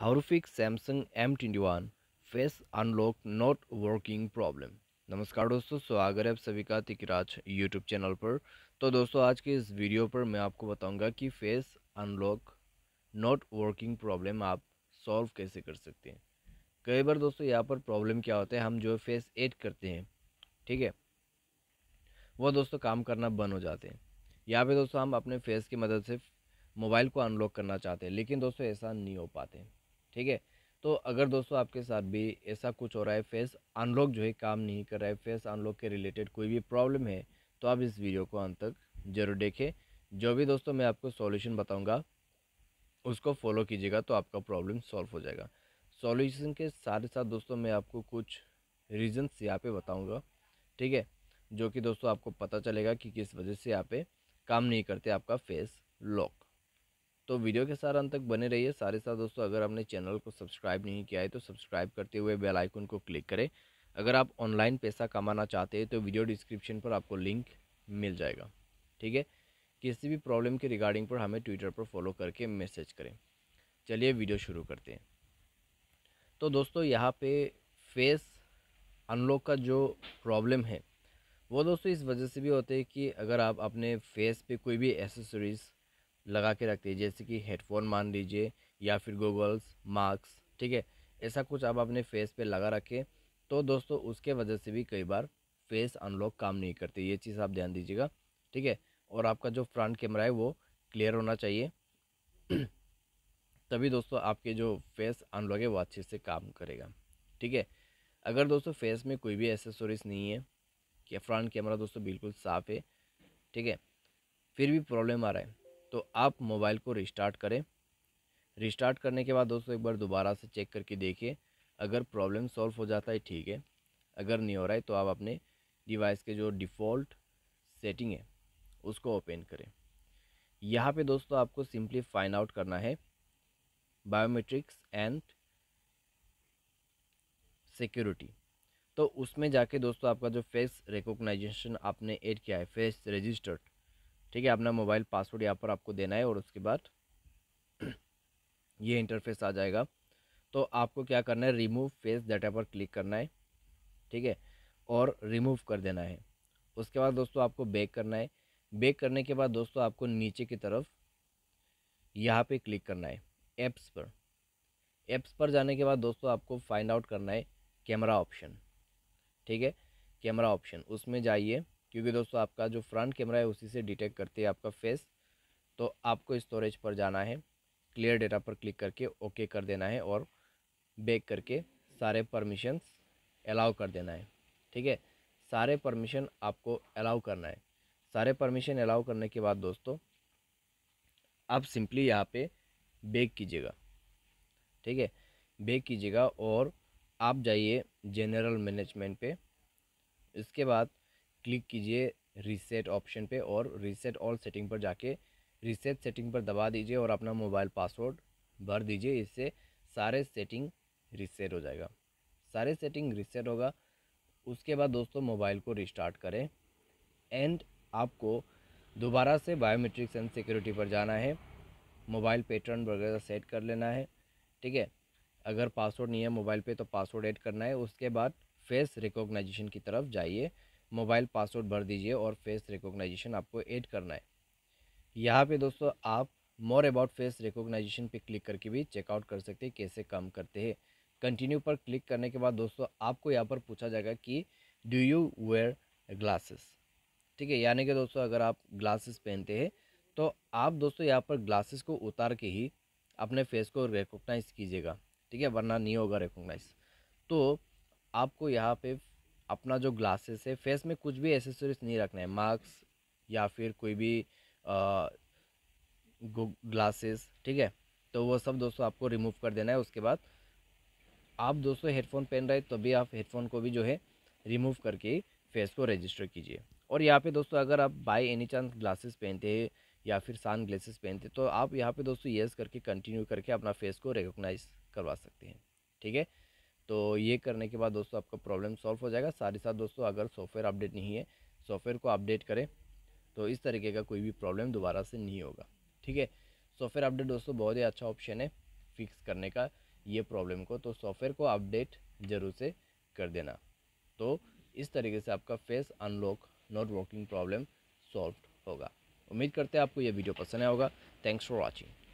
हाउरफिक Samsung M twenty one face unlock not working problem नमस्कार दोस्तों स्वागत है आप सभी का तिकराज यूट्यूब चैनल पर तो दोस्तों आज के इस वीडियो पर मैं आपको बताऊंगा कि face unlock not working problem आप सॉल्व कैसे कर सकते हैं कई बार दोस्तों यहाँ पर प्रॉब्लम क्या होता है हम जो फेस एड करते हैं ठीक है वो दोस्तों काम करना बंद हो जाते हैं यहाँ पर दोस्तों हम अपने फेस की मदद से मोबाइल को अनलॉक करना चाहते हैं लेकिन दोस्तों ऐसा नहीं हो पाते ठीक है तो अगर दोस्तों आपके साथ भी ऐसा कुछ हो रहा है फेस अनलॉक जो है काम नहीं कर रहा है फेस अनलॉक के रिलेटेड कोई भी प्रॉब्लम है तो आप इस वीडियो को अंत तक जरूर देखें जो भी दोस्तों मैं आपको सॉल्यूशन बताऊंगा उसको फॉलो कीजिएगा तो आपका प्रॉब्लम सॉल्व हो जाएगा सॉल्यूशन के साथ ही साथ दोस्तों मैं आपको कुछ रीजन्स यहाँ पे बताऊँगा ठीक है जो कि दोस्तों आपको पता चलेगा कि किस वजह से यहाँ पे काम नहीं करते आपका फेस लॉक तो वीडियो के साथ अंत तक बने रहिए सारे साथ दोस्तों अगर आपने चैनल को सब्सक्राइब नहीं किया है तो सब्सक्राइब करते हुए बेल आइकन को क्लिक करें अगर आप ऑनलाइन पैसा कमाना चाहते हैं तो वीडियो डिस्क्रिप्शन पर आपको लिंक मिल जाएगा ठीक है किसी भी प्रॉब्लम के रिगार्डिंग पर हमें ट्विटर पर फॉलो करके मैसेज करें चलिए वीडियो शुरू करते हैं तो दोस्तों यहाँ पर फेस अनलॉक का जो प्रॉब्लम है वो दोस्तों इस वजह से भी होते हैं कि अगर आप अपने फेस पे कोई भी एसेसरीज़ लगा के रखते हैं जैसे कि हेडफोन मान लीजिए या फिर गूगल्स मास्क ठीक है ऐसा कुछ आप अपने फेस पे लगा रखें तो दोस्तों उसके वजह से भी कई बार फेस अनलॉक काम नहीं करते ये चीज़ आप ध्यान दीजिएगा ठीक है और आपका जो फ्रंट कैमरा है वो क्लियर होना चाहिए तभी दोस्तों आपके जो फेस अनलॉक है वो अच्छे से काम करेगा ठीक है अगर दोस्तों फेस में कोई भी एसेसरीज नहीं है कि फ्रंट कैमरा दोस्तों बिल्कुल साफ़ है ठीक है फिर भी प्रॉब्लम आ रहा है तो आप मोबाइल को रिस्टार्ट करें रिस्टार्ट करने के बाद दोस्तों एक बार दोबारा से चेक करके देखिए अगर प्रॉब्लम सॉल्व हो जाता है ठीक है अगर नहीं हो रहा है तो आप अपने डिवाइस के जो डिफ़ॉल्ट सेटिंग है उसको ओपन करें यहाँ पे दोस्तों आपको सिंपली फाइंड आउट करना है बायोमेट्रिक्स एंड सिक्योरिटी तो उसमें जाके दोस्तों आपका जो फेस रिकोगनाइजेशन आपने ऐड किया है फेस रजिस्टर्ड ठीक है अपना मोबाइल पासवर्ड यहाँ पर आपको देना है और उसके बाद ये इंटरफेस आ जाएगा तो आपको क्या करना है रिमूव फेस डाटा पर क्लिक करना है ठीक है और रिमूव कर देना है उसके बाद दोस्तों आपको बैक करना है बैक करने के बाद दोस्तों आपको नीचे की तरफ यहाँ पे क्लिक करना है ऐप्स पर ऐप्स पर जाने के बाद दोस्तों आपको फाइंड आउट करना है कैमरा ऑप्शन ठीक है कैमरा ऑप्शन उसमें जाइए क्योंकि दोस्तों आपका जो फ्रंट कैमरा है उसी से डिटेक्ट करती है आपका फेस तो आपको स्टोरेज पर जाना है क्लियर डेटा पर क्लिक करके ओके कर देना है और बैक करके सारे परमिशंस अलाउ कर देना है ठीक है सारे परमिशन आपको अलाउ करना है सारे परमिशन अलाउ करने के बाद दोस्तों आप सिंपली यहाँ पे बैक कीजिएगा ठीक है बैक कीजिएगा और आप जाइए जनरल मैनेजमेंट पे इसके बाद क्लिक कीजिए रीसेट ऑप्शन पे और रीसेट ऑल सेटिंग पर जाके रीसेट सेटिंग पर दबा दीजिए और अपना मोबाइल पासवर्ड भर दीजिए इससे सारे सेटिंग रीसेट हो जाएगा सारे सेटिंग रीसेट होगा उसके बाद दोस्तों मोबाइल को रिस्टार्ट करें एंड आपको दोबारा से बायोमेट्रिक्स एंड सिक्योरिटी पर जाना है मोबाइल पैटर्न वगैरह सेट कर लेना है ठीक है अगर पासवर्ड नहीं है मोबाइल पे तो पासवर्ड ऐड करना है उसके बाद फेस रिकॉग्नाइजेशन की तरफ जाइए मोबाइल पासवर्ड भर दीजिए और फेस रिकॉग्नाइजेशन आपको ऐड करना है यहाँ पे दोस्तों आप मोर अबाउट फेस रिकॉग्नाइजेशन पे क्लिक करके भी चेकआउट कर सकते हैं कैसे काम करते हैं कंटिन्यू पर क्लिक करने के बाद दोस्तों आपको यहाँ पर पूछा जाएगा कि डू यू वेयर ग्लासेस ठीक है यानी कि दोस्तों अगर आप ग्लासेस पहनते हैं तो आप दोस्तों यहाँ पर ग्लासेस को उतार के ही अपने फेस को रिकोगनाइज़ कीजिएगा ठीक है वरना नहीं होगा रिकोगनाइज़ तो आपको यहाँ पे अपना जो ग्लासेस है फेस में कुछ भी एसेसरीज नहीं रखना है मास्क या फिर कोई भी ग्लासेस ठीक है तो वो सब दोस्तों आपको रिमूव कर देना है उसके बाद आप दोस्तों हेडफोन पहन रहे तभी भी आप हेडफोन को भी जो है रिमूव करके फेस को रजिस्टर कीजिए और यहाँ पे दोस्तों अगर आप बाय एनी चांस ग्लासेस पहनते हैं या फिर सान ग्लासेस पहनते तो आप यहाँ पे दोस्तों येस करके कंटिन्यू करके अपना फेस को रिकोगनाइज करवा सकते हैं ठीक है तो ये करने के बाद दोस्तों आपका प्रॉब्लम सॉल्व हो जाएगा साथ ही साथ दोस्तों अगर सॉफ्टवेयर अपडेट नहीं है सॉफ्टवेयर को अपडेट करें तो इस तरीके का कोई भी प्रॉब्लम दोबारा से नहीं होगा ठीक है सॉफ्टवेयर अपडेट दोस्तों बहुत ही अच्छा ऑप्शन है फिक्स करने का ये प्रॉब्लम को तो सॉफ्टवेयर को अपडेट ज़रूर से कर देना तो इस तरीके से आपका face unlock not working problem solve होगा उम्मीद करते हैं आपको ये वीडियो पसंद आया होगा थैंक्स फॉर वॉचिंग